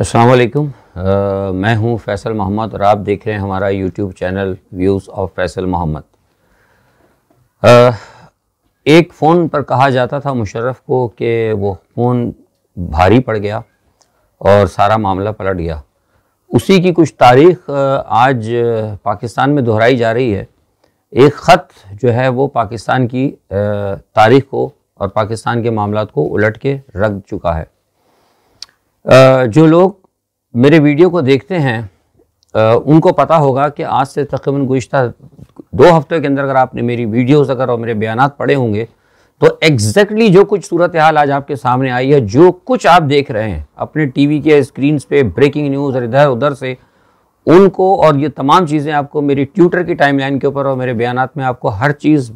असलकुम मैं हूं फैसल मोहम्मद और आप देख रहे हैं हमारा YouTube channel views of Faisal Mohammad एक फ़ोन पर कहा जाता था मुशर्रफ को कि वो फ़ोन भारी पड़ गया और सारा मामला पलट गया उसी की कुछ तारीख आज पाकिस्तान में दोहराई जा रही है एक ख़त जो है वो पाकिस्तान की तारीख को और पाकिस्तान के मामला को उलट के रख चुका है जो लोग मेरे वीडियो को देखते हैं उनको पता होगा कि आज से तकरीबन गुज्त दो हफ्तों के अंदर अगर आपने मेरी वीडियोस अगर और मेरे बयान पढ़े होंगे तो एग्जैक्टली जो कुछ सूरत हाल आज आपके सामने आई है जो कुछ आप देख रहे हैं अपने टीवी के स्क्रीन पे ब्रेकिंग न्यूज़ और इधर उधर से उनको और ये तमाम चीज़ें आपको मेरी ट्यूटर की टाइमलाइन के ऊपर और मेरे बयान में आपको हर चीज़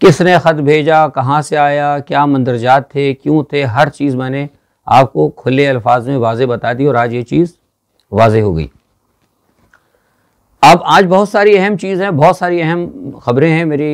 किसने ख़त भेजा कहाँ से आया क्या मंदरजात थे क्यों थे हर चीज़ मैंने आपको खुले अल्फाज में वाजे बता दी और आज ये चीज़ वाजे हो गई अब आज बहुत सारी अहम चीज़ है बहुत सारी अहम खबरें हैं मेरी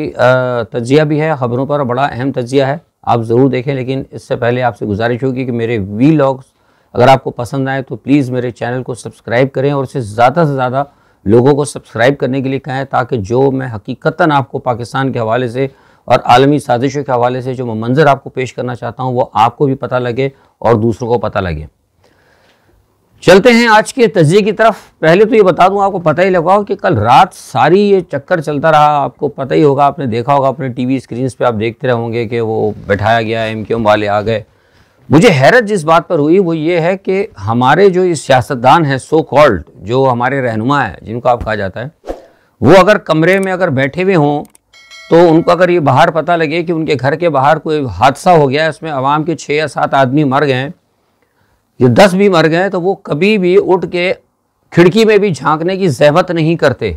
तजिया भी है ख़बरों पर बड़ा अहम तजिया है आप ज़रूर देखें लेकिन इससे पहले आपसे गुजारिश होगी कि मेरे वी लॉग्स अगर आपको पसंद आए तो प्लीज़ मेरे चैनल को सब्सक्राइब करें और इसे ज़्यादा से ज़्यादा लोगों को सब्सक्राइब करने के लिए कहें ताकि जो मैं हकीकता आपको पाकिस्तान के हवाले से और आलमी साजिशों के हवाले से जो मैं मंजर आपको पेश करना चाहता हूँ वो आपको भी पता लगे और दूसरों को पता लगे चलते हैं आज के तजिए की तरफ पहले तो ये बता दूं आपको पता ही लगा कि कल रात सारी ये चक्कर चलता रहा आपको पता ही होगा आपने देखा होगा अपने टीवी स्क्रीन पे आप देखते रहोगे कि वो बैठाया गया एम क्यूम वाले आ गए मुझे हैरत जिस बात पर हुई वो ये है कि हमारे जो ये सियासतदान है सो कॉल्ड जो हमारे रहनुमा है जिनको आप कहा जाता है वो अगर कमरे में अगर बैठे हुए हों तो उनको अगर ये बाहर पता लगे कि उनके घर के बाहर कोई हादसा हो गया इसमें आवाम के छः या सात आदमी मर गए ये दस भी मर गए तो वो कभी भी उठ के खिड़की में भी झांकने की जहमत नहीं करते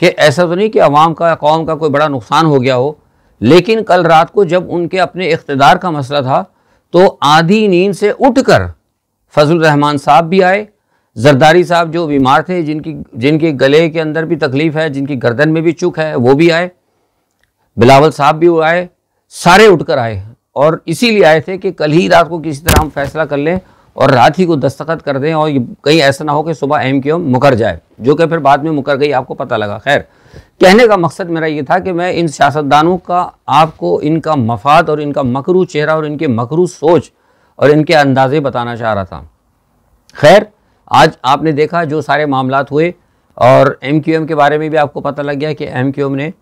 कि ऐसा तो नहीं कि अवाम का कौम का कोई बड़ा नुकसान हो गया हो लेकिन कल रात को जब उनके अपने इकतदार का मसला था तो आधी नींद से उठ कर फजल रहमान साहब भी आए जरदारी साहब जो बीमार थे जिनकी जिनके गले के अंदर भी तकलीफ़ है जिनकी गर्दन में भी चुक है वो भी आए बिलावल साहब भी वो आए सारे उठकर आए और इसीलिए आए थे कि कल ही रात को किसी तरह हम फैसला कर लें और रात ही को दस्तखत कर दें और कहीं ऐसा ना हो कि सुबह एम क्यू मुकर जाए जो कि फिर बाद में मुकर गई आपको पता लगा खैर कहने का मकसद मेरा ये था कि मैं इन सियासतदानों का आपको इनका मफाद और इनका मकरू चेहरा और इनके मकरू सोच और इनके अंदाजे बताना चाह रहा था खैर आज आपने देखा जो सारे मामला हुए और एम के बारे में भी आपको पता लग गया कि एम ने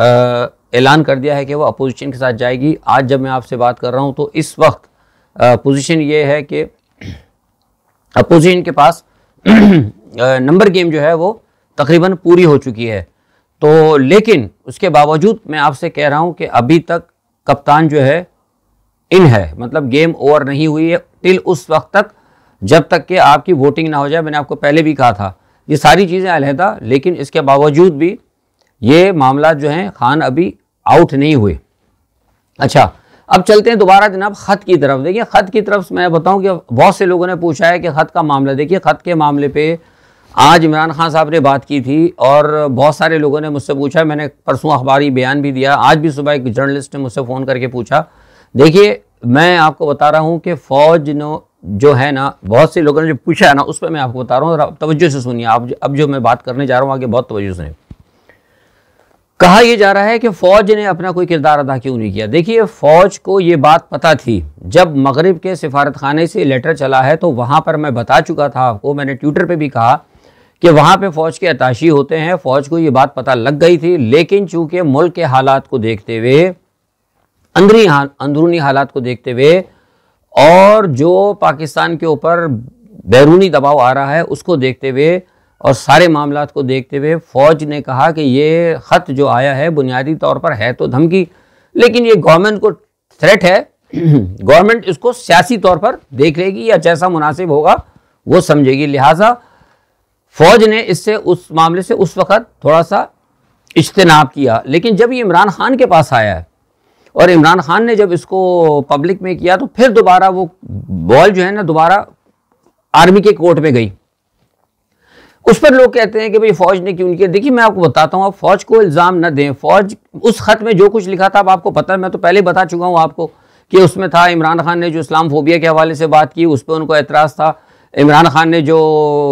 आ, ऐलान कर दिया है कि वो अपोजिशन के साथ जाएगी आज जब मैं आपसे बात कर रहा हूँ तो इस वक्त पोजीशन ये है कि अपोजिशन के पास नंबर गेम जो है वो तकरीबन पूरी हो चुकी है तो लेकिन उसके बावजूद मैं आपसे कह रहा हूँ कि अभी तक कप्तान जो है इन है मतलब गेम ओवर नहीं हुई है टिल उस वक्त तक जब तक कि आपकी वोटिंग ना हो जाए मैंने आपको पहले भी कहा था ये सारी चीज़ें अलहदा लेकिन इसके बावजूद भी ये मामला जो हैं खान अभी आउट नहीं हुए अच्छा अब चलते हैं दोबारा जनाब ख़त की तरफ देखिए ख़त की तरफ मैं बताऊं कि बहुत से लोगों ने पूछा है कि ख़त का मामला देखिए ख़त के मामले पे आज इमरान खान साहब ने बात की थी और बहुत सारे लोगों ने मुझसे पूछा मैंने परसों अखबारी बयान भी दिया आज भी सुबह एक जर्नलिस्ट ने मुझसे फ़ोन करके पूछा देखिए मैं आपको बता रहा हूँ कि फ़ौज नो जो है ना बहुत से लोगों ने जो पूछा है ना उस पर मैं आपको बता रहा हूँ तवज्जो से सुनिए आप अब जो मैं बात करने जा रहा हूँ आगे बहुत तवज्जो सुनिए कहा यह जा रहा है कि फ़ौज ने अपना कोई किरदार अदा क्यों नहीं किया देखिए फ़ौज को ये बात पता थी जब मगरब के सिफारत खाने से लेटर चला है तो वहाँ पर मैं बता चुका था आपको मैंने ट्विटर पर भी कहा कि वहाँ पर फ़ौज के अताशी होते हैं फ़ौज को ये बात पता लग गई थी लेकिन चूँकि मुल्क के हालात को देखते हुए अंदरी अंदरूनी हालात को देखते हुए और जो पाकिस्तान के ऊपर बैरूनी दबाव आ रहा है उसको देखते हुए और सारे मामला को देखते हुए फौज ने कहा कि ये ख़त जो आया है बुनियादी तौर पर है तो धमकी लेकिन ये गवर्नमेंट को थ्रेट है गवर्नमेंट इसको सियासी तौर पर देख लेगी या जैसा मुनासिब होगा वो समझेगी लिहाजा फौज ने इससे उस मामले से उस वक़्त थोड़ा सा इज्तनाब किया लेकिन जब ये इमरान खान के पास आया है और इमरान खान ने जब इसको पब्लिक में किया तो फिर दोबारा वो बॉल जो है ना दोबारा आर्मी के कोर्ट में गई उस पर लोग कहते हैं कि भाई फौज ने क्यों नहीं किया देखिए मैं आपको बताता हूँ आप फौज को इल्ज़ाम न दें फौज उस खत में जो कुछ लिखा था अब आपको पता है मैं तो पहले ही बता चुका हूँ आपको कि उसमें था इमरान खान ने जो इस्लाम फोबिया के हवाले से बात की उस पर उनको एतराज़ था इमरान खान ने जो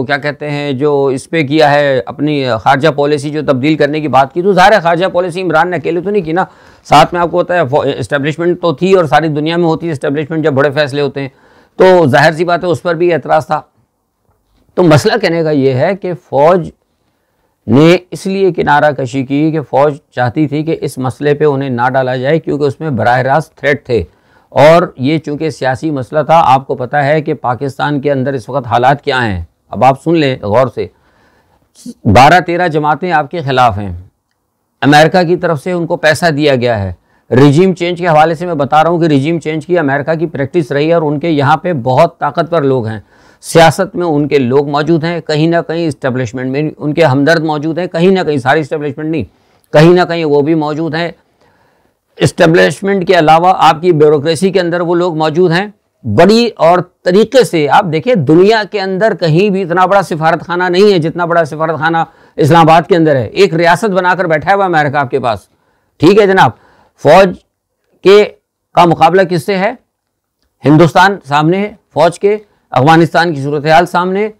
क्या कहते हैं जो इस पर किया है अपनी खारजा पॉलिसी जो तब्दील करने की बात की तो ज़ाहिर है खारजा पॉलिसी इमरान ने अकेले तो नहीं की ना साथ में आपको पता है इस्टेब्लिशमेंट तो थी और सारी दुनिया में होती है इस्टेब्लिशमेंट जब बड़े फैसले होते हैं तो जाहिर सी बात है उस पर भी एतराज़ था तो मसला कहने का ये है कि फ़ौज ने इसलिए किनारा कशी की कि फ़ौज चाहती थी कि इस मसले पे उन्हें ना डाला जाए क्योंकि उसमें बरह रास्त थ्रेट थे और ये चूँकि सियासी मसला था आपको पता है कि पाकिस्तान के अंदर इस वक्त हालात क्या हैं अब आप सुन लें गौर से बारह तेरह जमातें आपके ख़िलाफ़ हैं अमेरिका की तरफ से उनको पैसा दिया गया है रिजीम चेंज के हवाले से मैं बता रहा हूँ कि रिजीम चेंज की अमेरिका की प्रैक्टिस रही है और उनके यहाँ पे बहुत ताकतवर लोग हैं सियासत में उनके लोग मौजूद हैं कहीं ना कहीं इस्टेब्लिशमेंट में उनके हमदर्द मौजूद हैं कहीं ना कहीं सारी इस्टेब्लिशमेंट नहीं कहीं ना कहीं वो भी मौजूद हैं इस्टेब्लिशमेंट के अलावा आपकी ब्यूरोसी के अंदर वो लोग मौजूद हैं बड़ी और तरीके से आप देखिए दुनिया के अंदर कहीं भी इतना बड़ा सिफारत खाना नहीं है जितना बड़ा सिफारत खाना इस्लामाबाद के अंदर है एक रियासत बनाकर बैठा हुआ अमेरिका आपके पास ठीक है जनाब फौज के का मुकाबला किससे है हिंदुस्तान सामने है फौज के अफगानिस्तान की सूरत हाल सामने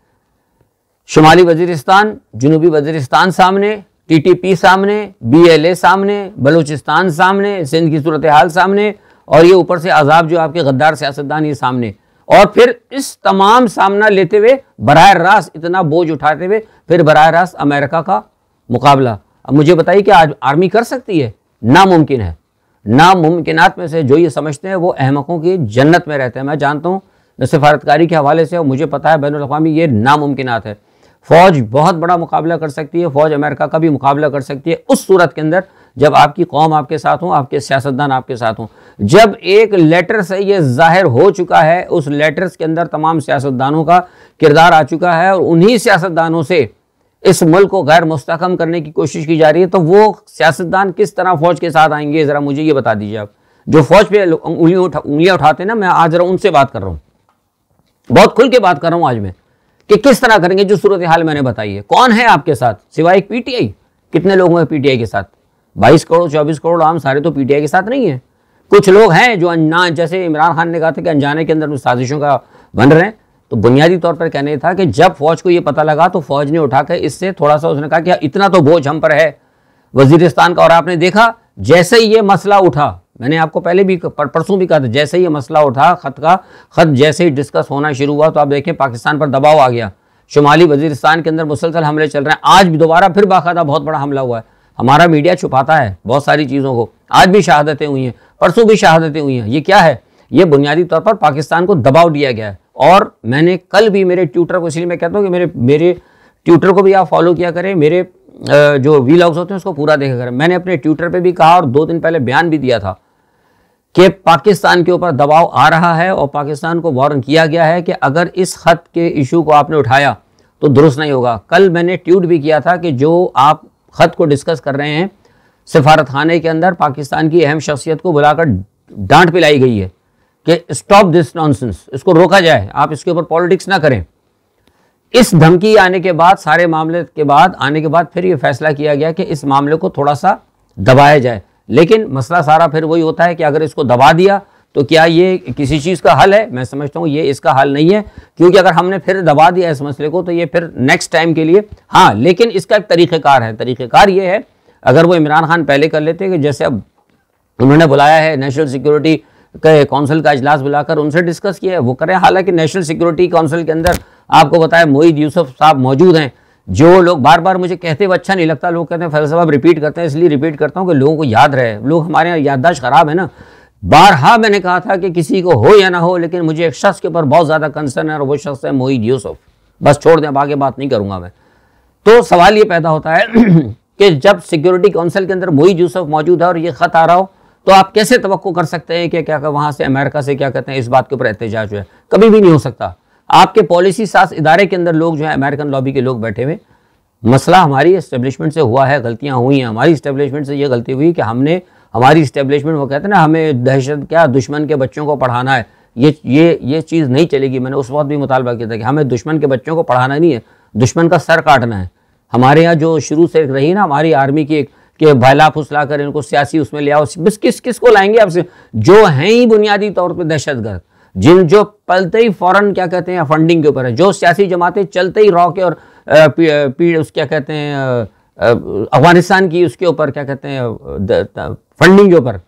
शुमाली वजीरिस्तान जनूबी वजरस्तान सामने टी टी पी सामने बी एल ए सामने बलूचिस्तान सामने सिंध की सूरत हाल सामने और ये ऊपर से आज़ाब जो आपके गद्दार सियासतदान ये सामने और फिर इस तमाम सामना लेते हुए बरह रास्त इतना बोझ उठाते हुए फिर बरह रास्त अमेरिका का मुकाबला अब मुझे बताइए कि आज आर्मी कर सकती है नामुमकिन है नामुमकिन में से जो ये समझते हैं वो अहमकों की जन्नत में रहते हैं मैं जानता हूँ सफारतकारी के हवाले से और मुझे पता है बैन अवी ये नामुमकिनात है फ़ौज बहुत बड़ा मुकाबला कर सकती है फ़ौज अमेरिका का भी मुकाबला कर सकती है उस सूरत के अंदर जब आपकी कौम आपके साथ हो आपके सियासतदान आपके साथ हों जब एक लेटर से ये जाहिर हो चुका है उस लेटर्स के अंदर तमाम सियासतदानों का किरदार आ चुका है और उन्हीं सियासतदानों से इस मुल्क को गैर मुस्तकम करने की कोशिश की जा रही है तो वो सियासतदान किस तरह फ़ौज के साथ आएंगे ज़रा मुझे ये बता दीजिए आप जो फ़ौज पे उंगलियाँ उठा उठाते हैं ना मैं आज ज़रा उनसे बात कर रहा हूँ बहुत खुल के बात कर रहा हूं आज मैं कि किस तरह करेंगे जो सूरत हाल मैंने बताई है कौन है आपके साथ सिवाय एक पीटीआई कितने लोग हैं पीटीआई के साथ बाईस करोड़ चौबीस करोड़ आम सारे तो पीटीआई के साथ नहीं है कुछ लोग हैं जो अनजान जैसे इमरान खान ने कहा था कि अनजाने के अंदर साजिशों का बन रहे हैं तो बुनियादी तौर पर कहना था कि जब फौज को यह पता लगा तो फौज ने उठाकर इससे थोड़ा सा उसने कहा कि हाँ, इतना तो बोझ हम पर है वजीरिस्तान का और आपने देखा जैसे ही ये मसला उठा मैंने आपको पहले भी पर, परसों भी कहा था जैसे ही मसला उठा ख़त का ख़त जैसे ही डिस्कस होना शुरू हुआ तो आप देखें पाकिस्तान पर दबाव आ गया शुमाली वजीरस्तान के अंदर मुसलसल हमले चल रहे हैं आज भी दोबारा फिर बाकायदा बहुत बड़ा हमला हुआ है हमारा मीडिया छुपाता है बहुत सारी चीज़ों को आज भी शहादतें हुई हैं परसों भी शहादतें हुई हैं ये क्या है ये बुनियादी तौर पर पाकिस्तान को दबाव दिया गया है और मैंने कल भी मेरे ट्यूटर को इसलिए मैं कहता हूँ कि मेरे मेरे ट्यूटर को भी आप फॉलो किया करें मेरे जो वीलॉग्स होते हैं उसको पूरा देखा करें मैंने अपने ट्यूटर पर भी कहा और दो दिन पहले बयान भी दिया था कि पाकिस्तान के ऊपर दबाव आ रहा है और पाकिस्तान को वार्न किया गया है कि अगर इस ख़त के इशू को आपने उठाया तो दुरुस्त नहीं होगा कल मैंने ट्वीट भी किया था कि जो आप ख़त को डिस्कस कर रहे हैं सिफारत खाने के अंदर पाकिस्तान की अहम शख्सियत को बुलाकर डांट पिलाई गई है कि स्टॉप दिस नॉनसेंस इसको रोका जाए आप इसके ऊपर पॉलिटिक्स ना करें इस धमकी आने के बाद सारे मामले के बाद आने के बाद फिर ये फैसला किया गया कि इस मामले को थोड़ा सा दबाया जाए लेकिन मसला सारा फिर वही होता है कि अगर इसको दबा दिया तो क्या ये किसी चीज़ का हल है मैं समझता हूँ ये इसका हल नहीं है क्योंकि अगर हमने फिर दबा दिया इस मसले को तो ये फिर नेक्स्ट टाइम के लिए हाँ लेकिन इसका एक तरीक़ेकार है तरीक़ेकार ये है अगर वो इमरान खान पहले कर लेते कि जैसे अब उन्होंने बुलाया है नेशनल सिक्योरिटी के काउंसिल का अजलास बुलाकर उनसे डिस्कस किया है वो करें हालांकि नेशनल सिक्योरिटी काउंसिल के अंदर आपको बताया मोहिद यूसुफ साहब मौजूद हैं जो लोग बार बार मुझे कहते हुए अच्छा नहीं लगता लोग कहते हैं साहब रिपीट करते हैं इसलिए रिपीट करता हूँ कि लोगों को याद रहे लोग हमारे यहाँ याददाश्त ख़राब है ना बारहा मैंने कहा था कि किसी को हो या ना हो लेकिन मुझे एक शख्स के ऊपर बहुत ज़्यादा कंसर्न है और वो शख्स है मोहित यूसुफ बस छोड़ दें अब आगे बात नहीं करूँगा मैं तो सवाल ये पैदा होता है कि जब सिक्योरिटी काउंसिल के अंदर मोहित यूसुफ मौजूद है और ये ख़त आ रहा हो तो आप कैसे तो कर सकते हैं कि क्या वहाँ से अमेरिका से क्या कहते हैं इस बात के ऊपर एहतजाज हुआ कभी भी नहीं हो सकता आपके पॉलिसी सास इदारे के अंदर लोग जो है अमेरिकन लॉबी के लोग बैठे हुए मसला हमारी इस्टेब्लिशमेंट से हुआ है गलतियाँ हुई हैं हमारी इस्टेब्लिशमेंट से ये गलती हुई कि हमने हमारी इस्टेब्लिशमेंट वो कहते हैं ना हमें दहशत क्या दुश्मन के बच्चों को पढ़ाना है ये ये ये चीज़ नहीं चलेगी मैंने उस वक्त भी मुतालबा किया था कि हमें दुश्मन के बच्चों को पढ़ाना नहीं है दुश्मन का सर काटना है हमारे यहाँ जो शुरू से रही ना हमारी आर्मी की एक के भैला फुसला कर इनको सियासी उसमें ले आओ बस किस किस को लाएंगे आपसे जो हैं ही बुनियादी तौर पर दहशतगर्द जिन जो पलते ही फौरन क्या कहते हैं फंडिंग के ऊपर है जो सियासी जमातें चलते ही रॉके और पीड़ उस क्या कहते हैं अफगानिस्तान की उसके ऊपर क्या कहते हैं फंडिंग के ऊपर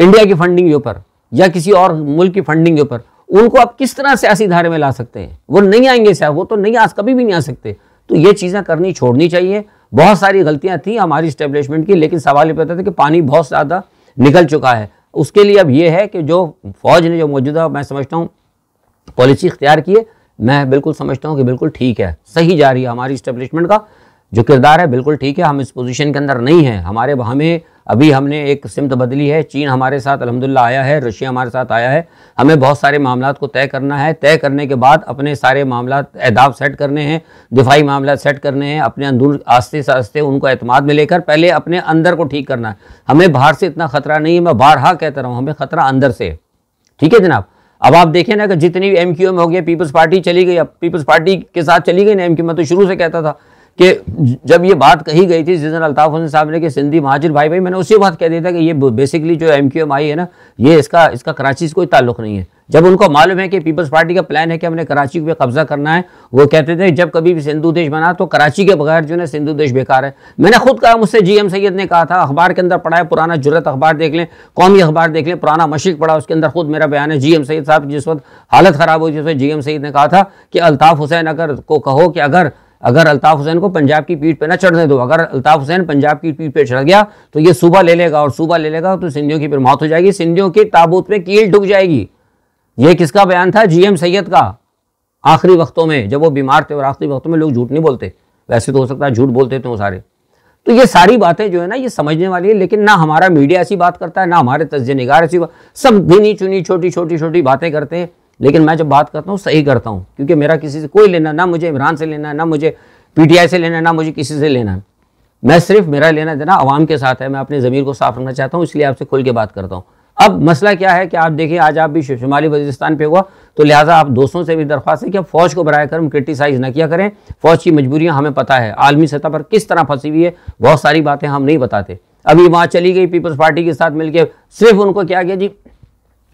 इंडिया की फंडिंग के ऊपर या किसी और मुल्क की फंडिंग के ऊपर उनको आप किस तरह सियासी धारे में ला सकते हैं वो नहीं आएंगे वो तो नहीं आ कभी भी नहीं आ सकते तो ये चीज़ें करनी छोड़नी चाहिए बहुत सारी गलतियां थी हमारी स्टेब्लिशमेंट की लेकिन सवाल ये पता था कि पानी बहुत ज़्यादा निकल चुका है उसके लिए अब ये है कि जो फौज ने जो मौजूदा मैं समझता हूँ पॉलिसी इख्तियार की है मैं बिल्कुल समझता हूँ कि बिल्कुल ठीक है सही जा रही है हमारी इस्टेब्लिशमेंट का जो किरदार है बिल्कुल ठीक है हम इस पोजीशन के अंदर नहीं हैं हमारे हमें अभी हमने एक सिमत बदली है चीन हमारे साथ अलहमदिल्ला आया है रशिया हमारे साथ आया है हमें बहुत सारे मामला को तय करना है तय करने के बाद अपने सारे मामला अहदाब सेट करने हैं दिफाई मामला सेट करने हैं अपने अंदर आस्ते से आस्ते उनको अतमाद में लेकर पहले अपने अंदर को ठीक करना है हमें बाहर से इतना ख़तरा नहीं है मैं बाहर हाँ कहता रहा हूँ हमें ख़तरा अंदर से ठीक है जनाब अब आप देखें ना कि जितनी भी एम क्यू एम हो गया पीपल्स पार्टी चली गई अब पीपल्स पार्टी के साथ चली गई ना एम क्यू मैं तो शुरू से कहता था कि जब ये बात कही गई थी जिस दिन अल्ताफ़ हुसैन साहब ने कि सिंधी महाजिर भाई भाई मैंने उसी बात कह दिया था कि ये बेसिकली जो एम क्यू एम आई है ना ये इसका इसका कराची से कोई ताल्लुक नहीं है जब उनको मालूम है कि पीपल्स पार्टी का प्लान है कि हमने कराची पे कब्जा करना है वो कहते थे जब कभी भी सिंधु देश बना तो कराची के बगैर जो है सिंधु देश बेकार है मैंने खुद कहा मुझसे जी एम सैद ने कहा था अखबार के अंदर पढ़ा है पुराना जुरत अखबार देख लें कौमी अखबार देख लें पुराना मशीक पढ़ा उसके अंदर खुद मेरा बयान है जी एम सैद साहब जिस वक्त हालत ख़राब हुई जिस वक्त जी एम सैद ने कहा था कि अल्ताफ़ हुसैन अगर को कहो कि अगर अगर अल्ताफ़ हुसैन को पंजाब की पीठ पर ना चढ़ने दो अगर अल्ताफ़ हुसैन पंजाब की पीठ पर चढ़ गया तो ये सूबा ले लेगा और सूबा ले लेगा तो सिंधियों की फिर मौत हो जाएगी सिंधियों के ताबूत में कील ढुक जाएगी ये किसका बयान था जीएम सैयद का आखिरी वक्तों में जब वो बीमार थे और आखिरी वक्तों में लोग झूठ नहीं बोलते वैसे तो हो सकता है झूठ बोलते थे वो सारे तो ये सारी बातें जो है ना ये समझने वाली है लेकिन ना हमारा मीडिया ऐसी बात करता है ना हमारे तस्जे निगार ऐसी बात सब गिनी चुनी छोटी छोटी छोटी बातें करते हैं लेकिन मैं जब बात करता हूँ सही करता हूँ क्योंकि मेरा किसी से कोई लेना ना मुझे इमरान से लेना है ना मुझे पीटीआई से लेना है ना मुझे किसी से लेना है मैं सिर्फ मेरा लेना देना आवाम के साथ है मैं अपनी ज़मीर को साफ रखना चाहता हूँ इसलिए आपसे खुल के बात करता हूँ अब मसला क्या है कि आप देखिए आज आप भी शुमाली बलिस्तान पर हुआ तो लिहाजा आप दोस्तों से भी दरख्वास्त है कि आप फौज को बरए करम क्रिटिसाइज़ ना किया करें फौज की मजबूरियाँ हमें पता है आलमी सतह पर किस तरह फंसी हुई है बहुत सारी बातें हम नहीं बताते अभी वहाँ चली गई पीपल्स पार्टी के साथ मिलकर सिर्फ उनको क्या किया जी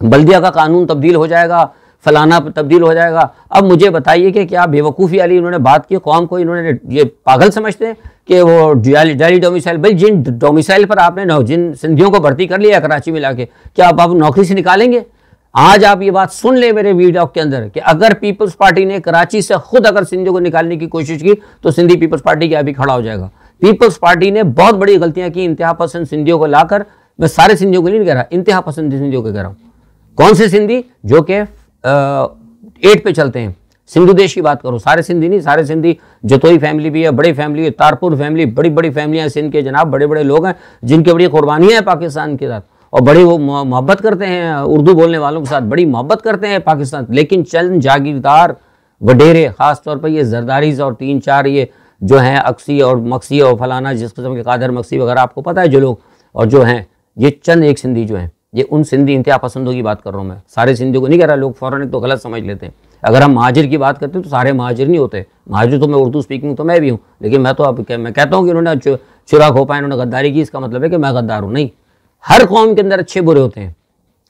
बल्दिया का कानून तब्दील हो जाएगा फ़लाना तब्दील हो जाएगा अब मुझे बताइए कि क्या बेवकूफ़ी वाली इन्होंने बात की कौम को इन्होंने ये पागल समझते हैं कि वो डेली डोमिसाइल भाई जिन डोमिसाइल पर आपने नौ जिन सिंधियों को भर्ती कर लिया कराची में ला के क्या आप, आप नौकरी से निकालेंगे आज आप ये बात सुन लें मेरे वीडियो के अंदर कि अगर पीपल्स पार्टी ने कराची से खुद अगर सिंधियों को निकालने की कोशिश की तो सिंधी पीपल्स पार्टी के अभी खड़ा हो जाएगा पीपल्स पार्टी ने बहुत बड़ी गलतियां की इंतहा पसंद सिंधियों को लाकर मैं सारे सिंधियों को नहीं कह रहा इंतहा पसंद सिंधियों को कह रहा हूँ कौन से सिंधी जो कि एट पे चलते हैं सिंधु देश की बात करो सारे सिंधी नहीं सारे सिंधी जतोई फैमिली भी है बड़ी फैमिली है तारपुर फैमिली बड़ी बड़ी फैमिलियाँ सिंध के जनाब बड़े बड़े लोग हैं जिनके बड़ी कुर्बानियाँ हैं पाकिस्तान के साथ और बड़ी वो मोहब्बत करते हैं उर्दू बोलने वालों के साथ बड़ी मोहब्बत करते हैं पाकिस्तान लेकिन चंद जागीरदार वडेरे ख़ास तौर पर ये जरदारीज और तीन चार ये जो हैं अक्सी और मक्सी और फलाना जिस किस्म के कादर मक्सी वगैरह आपको पता है जो लोग और जो हैं ये चंद एक सिंधी जो हैं ये उन सिंधी इंतहा पसंदों की बात कर रहा हूँ मैं सारे सिंधियों को नहीं कह रहा लोग फ़ौरन एक तो गलत समझ लेते हैं अगर हम महाजिर की बात करते हैं तो सारे महाजिर नहीं होते महाजिर तो मैं उर्दू स्पीकिंग तो मैं भी हूँ लेकिन मैं तो अब मैं कहता हूँ कि उन्होंने चुरा पाया इन्होंने गद्दारी की इसका मतलब है कि मैं गद्दार हूँ नहीं हर कौम के अंदर अच्छे बुरे होते हैं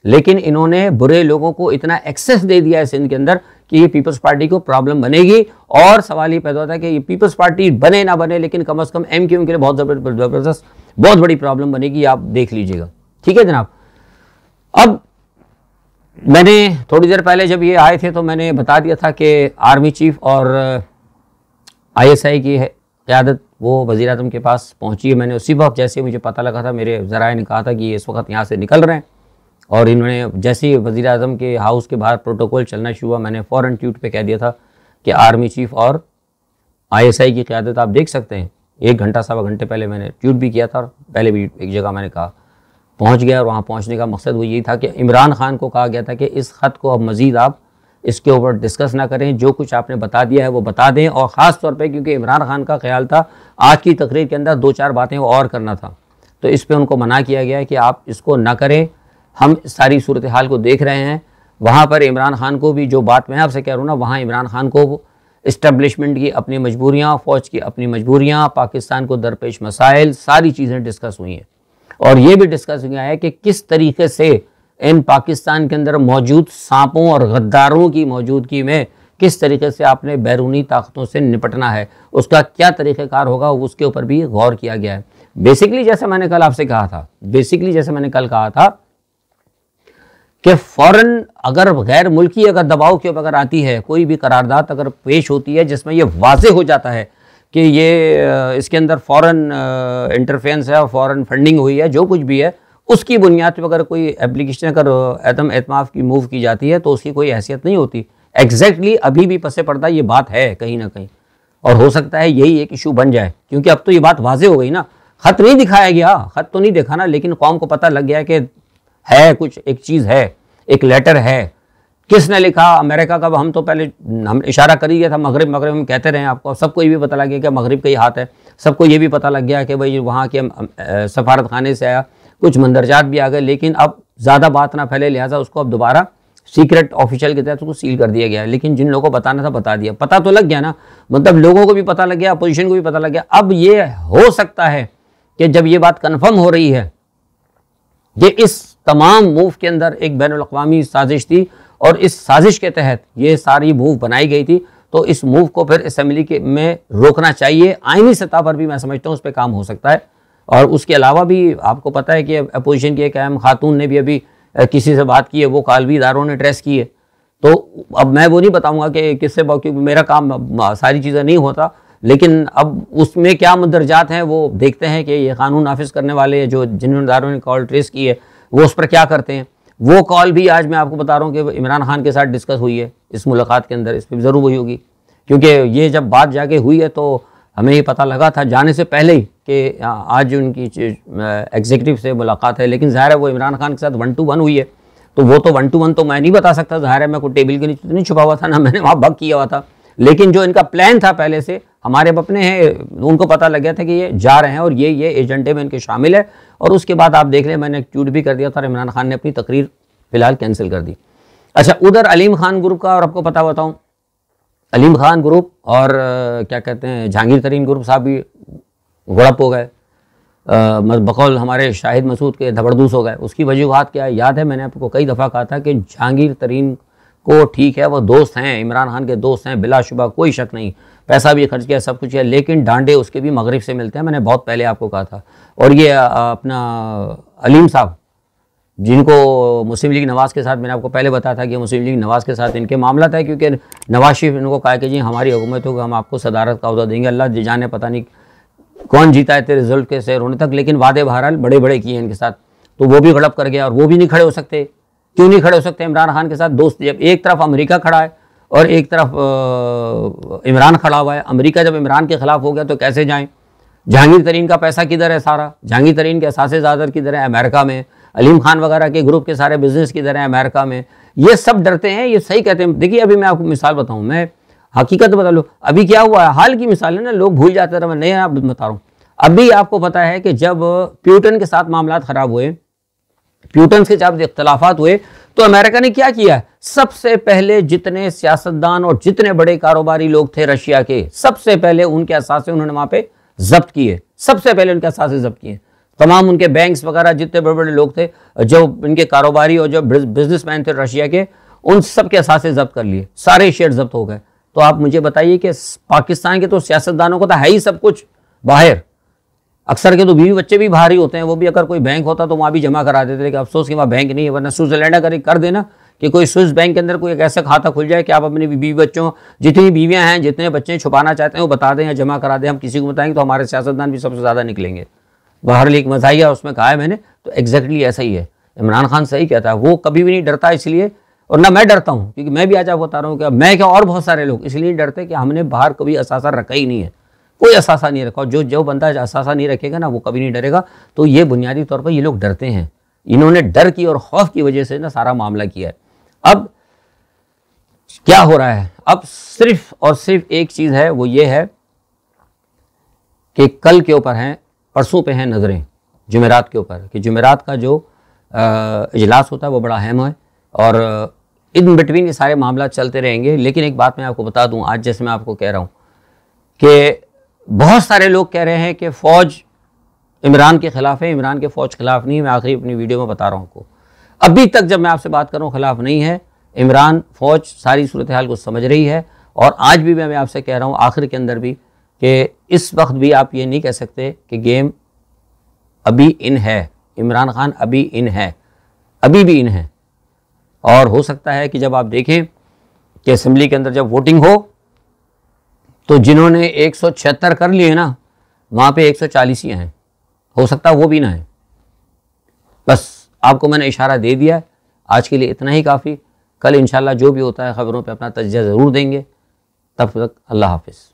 लेकिन इन्होंने बुरे लोगों को इतना एक्सेस दे दिया है सिंध के अंदर कि ये पीपल्स पार्टी को प्रॉब्लम बनेगी और सवाल ये पैदा होता है कि ये पीपल्स पार्टी बने ना बने लेकिन कम अज़ कम एम के लिए बहुत ज़बरदस्त बहुत बड़ी प्रॉब्लम बनेगी आप देख लीजिएगा ठीक है जनाब अब मैंने थोड़ी देर पहले जब ये आए थे तो मैंने बता दिया था कि आर्मी चीफ और आईएसआई की है क़्यादत वो वज़ी अजम के पास पहुँची है मैंने उसी वक्त जैसे मुझे पता लगा था मेरे ज़राए ने कहा था कि ये इस वक्त यहाँ से निकल रहे हैं और इन्होंने जैसे ही वज़ी अजम के हाउस के बाहर प्रोटोकॉल चलना शुरू हुआ मैंने फ़ौरन ट्वीट पर कह दिया था कि आर्मी चीफ़ और आईएसआई की क़्यादत आप देख सकते हैं एक घंटा सवा घंटे पहले मैंने ट्वीट भी किया था और पहले भी एक जगह मैंने कहा पहुँच गया और वहाँ पहुँचने का मकसद वो यही था कि इमरान खान को कहा गया था कि इस ख़त को अब मज़ीद आप इसके ऊपर डिस्कस ना करें जो कुछ आपने बता दिया है वो बता दें और ख़ास तौर पे क्योंकि इमरान खान का ख्याल था आज की तकरीर के अंदर दो चार बातें और करना था तो इस पर उनको मना किया गया कि आप इसको ना करें हम सारी सूरत हाल को देख रहे हैं वहाँ पर इमरान खान को भी जो बात मैं आपसे कह रहा हूँ ना वहाँ इमरान खान को इस्टबलिशमेंट की अपनी मजबूरियाँ फ़ौज की अपनी मजबूरियाँ पाकिस्तान को दरपेश मसाइल सारी चीज़ें डिस्कस हुई हैं और ये भी डिस्कस किया है कि किस तरीके से इन पाकिस्तान के अंदर मौजूद सांपों और गद्दारों की मौजूदगी में किस तरीके से आपने बैरूनी ताकतों से निपटना है उसका क्या तरीकेकार होगा उसके ऊपर भी गौर किया गया है बेसिकली जैसे मैंने कल आपसे कहा था बेसिकली जैसे मैंने कल कहा था कि फ़ौरन अगर गैर मुल्की अगर दबाव के ऊपर अगर आती है कोई भी करारदात अगर पेश होती है जिसमें यह वाज हो जाता है कि ये इसके अंदर फॉरेन इंटरफेंस है फॉरेन फंडिंग हुई है जो कुछ भी है उसकी बुनियाद पर अगर कोई एप्लीकेशन अगर एदम एतमाफ़ की मूव की जाती है तो उसकी कोई हैसियत नहीं होती एग्जैक्टली exactly अभी भी पसे पड़ता ये बात है कहीं ना कहीं और हो सकता है यही एक इशू बन जाए क्योंकि अब तो ये बात वाजे हो गई ना ख़त नहीं दिखाया गया ख़त तो नहीं दिखाना लेकिन कौम को पता लग गया कि है कुछ एक चीज़ है एक लेटर है किसने लिखा अमेरिका का हम तो पहले हम इशारा कर ही गया था मगरब मगरब हम कहते रहे आपको सबको ये भी पता लग गया कि मगरब का ही हाथ है सबको ये भी पता लग गया कि भाई वहाँ के सफारत खाने से आया कुछ मंदरजात भी आ गए लेकिन अब ज़्यादा बात ना फैले लिहाजा उसको अब दोबारा सीक्रेट ऑफिशियल के तहत उसको सील कर दिया गया लेकिन जिन लोगों को बताना था बता दिया पता तो लग गया ना मतलब लोगों को भी पता लग गया अपोजिशन को भी पता लग गया अब ये हो सकता है कि जब ये बात कन्फर्म हो रही है ये इस तमाम मूव के अंदर एक बैन अवी साजिश थी और इस साजिश के तहत ये सारी मूव बनाई गई थी तो इस मूव को फिर असम्बली के में रोकना चाहिए आइनी सतह पर भी मैं समझता हूँ उस पर काम हो सकता है और उसके अलावा भी आपको पता है कि अपोजिशन की एक अहम खातून ने भी अभी किसी से बात की है वो कालवीदारों ने ड्रेस की है तो अब मैं वो नहीं बताऊंगा कि किससे क्योंकि मेरा काम सारी चीज़ें नहीं होता लेकिन अब उसमें क्या मंदरजात हैं वो देखते हैं कि ये कानून नाफिज करने वाले जो जिम्मेदारों ने कॉल ट्रेस की है वो उस पर क्या करते हैं वो कॉल भी आज मैं आपको बता रहा हूँ कि इमरान खान के साथ डिस्कस हुई है इस मुलाकात के अंदर इस पर ज़रूर हुई होगी क्योंकि ये जब बात जाके हुई है तो हमें ये पता लगा था जाने से पहले ही कि आज उनकी एग्जीक्यूटिव से मुलाकात है लेकिन ज़ाहिर है वो इमरान खान के साथ वन टू वन हुई है तो वो तो वन टू वन तो मैं नहीं बता सकता ज़ाहिर है मैं कोई टेबल के नीचे तो नहीं छुपा हुआ था ना मैंने वहाँ बक किया हुआ था लेकिन जो इनका प्लान था पहले से हमारे अपने हैं उनको पता लग गया था कि ये जा रहे हैं और ये ये एजेंडे में इनके शामिल है और उसके बाद आप देख रहे हैं मैंने ट्वीट भी कर दिया था इमरान खान ने अपनी तकरीर फिलहाल कैंसिल कर दी अच्छा उधर अलीम खान ग्रुप का और आपको पता बताऊँ अलीम खान ग्रुप और क्या कहते हैं जहांगीर तरीन ग्रुप साहब भी गड़प हो गए बकौल हमारे शाहिद मसूद के धबड़दूस हो गए उसकी वजूहत क्या है याद है मैंने आपको कई दफ़ा कहा था कि जहांगीर तरीन को ठीक है वो दोस्त हैं इमरान खान के दोस्त हैं बिलाशुबा कोई शक नहीं पैसा भी खर्च किया सब कुछ किया लेकिन डांडे उसके भी मगरब से मिलते हैं मैंने बहुत पहले आपको कहा था और ये अपना अलीम साहब जिनको मुस्लिम लीग नवाज़ के साथ मैंने आपको पहले बताया था कि मुस्लिम लीग नवाज़ के साथ इनके मामला था क्योंकि नवाज शरीफ इनको कहा कि जी हमारी हुकूमत होगी हम आपको सदारत का अहदा देंगे अल्लाह जाने पता नहीं कौन जीता है तेरे रिजल्ट के सैर होने तक लेकिन वादे बहरहाल बड़े बड़े किए इनके साथ तो वो भी गड़प कर गया और वो भी नहीं खड़े हो सकते क्यों नहीं खड़े हो सकते इमरान खान के साथ दोस्त जब एक तरफ अमेरिका खड़ा है और एक तरफ इमरान खड़ा हुआ है अमेरिका जब इमरान के खिलाफ हो गया तो कैसे जाएं जहांगीर तरीन का पैसा किधर है सारा जहांगीर तरीन के असासे ज़्यादा किधर है अमेरिका में अलीम खान वगैरह के ग्रुप के सारे बिजनेस किधर हैं अमेरिका में ये सब डरते हैं ये सही कहते हैं देखिए अभी मैं आपको मिसाल बताऊँ मैं हकीकत बता लूँ अभी क्या हुआ है हाल की मिसाल है ना लोग भूल जाते रहे मैं नहीं आप बता रहा हूँ अभी आपको पता है कि जब प्यूटन के साथ मामला ख़राब हुए प्यूटन्स से जब इख्तलाफात हुए तो अमेरिका ने क्या किया सबसे पहले जितने सियासतदान और जितने बड़े कारोबारी लोग थे रशिया के सबसे पहले उनके असासे उन्होंने वहां पे जब्त किए सबसे पहले उनके असासे जब्त किए तमाम उनके बैंक्स वगैरह जितने बड़े बड़े लोग थे जो इनके कारोबारी और जो बिजनेसमैन थे रशिया के उन सब के असासे जब्त कर लिए सारे शेयर जब्त हो गए तो आप मुझे बताइए कि पाकिस्तान के तो सियासतदानों को तो है ही सब कुछ बाहर अक्सर के तो बीवी बच्चे भी बाहर ही होते हैं वो भी अगर कोई बैंक होता तो वहाँ भी जमा करा देते लेकिन अफसोस कि वहाँ बैंक नहीं है वरना स्विट्जरलैंड अगर कर देना कि कोई स्विस बैंक के अंदर कोई एक ऐसा खाता खुल जाए कि आप अपने बीवी बच्चों जितनी बीवियाँ हैं जितने बच्चे छुपाना चाहते हैं वो बता दें या जमा करा दें हम किसी को बताएंगे तो हमारे सियासतदान भी सबसे ज़्यादा निकलेंगे बाहर लीक मजाइया उसमें कहा है मैंने तो एग्जैक्टली ऐसा ही है इमरान खान सही कहता है वो कभी भी नहीं डरता इसलिए और ना मैं डरता हूँ क्योंकि मैं भी आज आपको बता रहा हूँ कि मैं क्या और बहुत सारे लोग इसलिए डरते कि हमने बाहर कभी असासर रखा ही नहीं है कोई असासा नहीं रखा जो जो बंदा असासा नहीं रखेगा ना वो कभी नहीं डरेगा तो ये बुनियादी तौर पर ये लोग डरते हैं इन्होंने डर की और खौफ की वजह से ना सारा मामला किया है अब क्या हो रहा है अब सिर्फ और सिर्फ एक चीज़ है वो ये है कि कल के ऊपर हैं परसों पे हैं नज़रें जुमेरात के ऊपर कि जुमेरात का जो इजलास होता है वो बड़ा अहम है और इन बिटवीन ये सारे मामला चलते रहेंगे लेकिन एक बात मैं आपको बता दूं आज जैसे मैं आपको कह रहा हूं कि बहुत सारे लोग कह रहे हैं कि फ़ौज इमरान के ख़िलाफ़ है इमरान के फ़ौज खिलाफ नहीं मैं आखिरी अपनी वीडियो में बता रहा हूँ आपको अभी तक जब मैं आपसे बात कर रहा हूँ खिलाफ नहीं है इमरान फ़ौज सारी सूरत हाल को समझ रही है और आज भी मैं, मैं आपसे कह रहा हूँ आखिर के अंदर भी कि इस वक्त भी आप ये नहीं कह सकते कि गेम अभी इन है इमरान खान अभी इन है अभी भी इन है और हो सकता है कि जब आप देखें कि असम्बली के अंदर जब वोटिंग हो तो जिन्होंने एक कर लिए ना वहाँ पे 140 ही हैं हो सकता है वो भी ना है बस आपको मैंने इशारा दे दिया है आज के लिए इतना ही काफ़ी कल इंशाल्लाह जो भी होता है ख़बरों पे अपना तजिया ज़रूर देंगे तब तक अल्लाह हाफिज़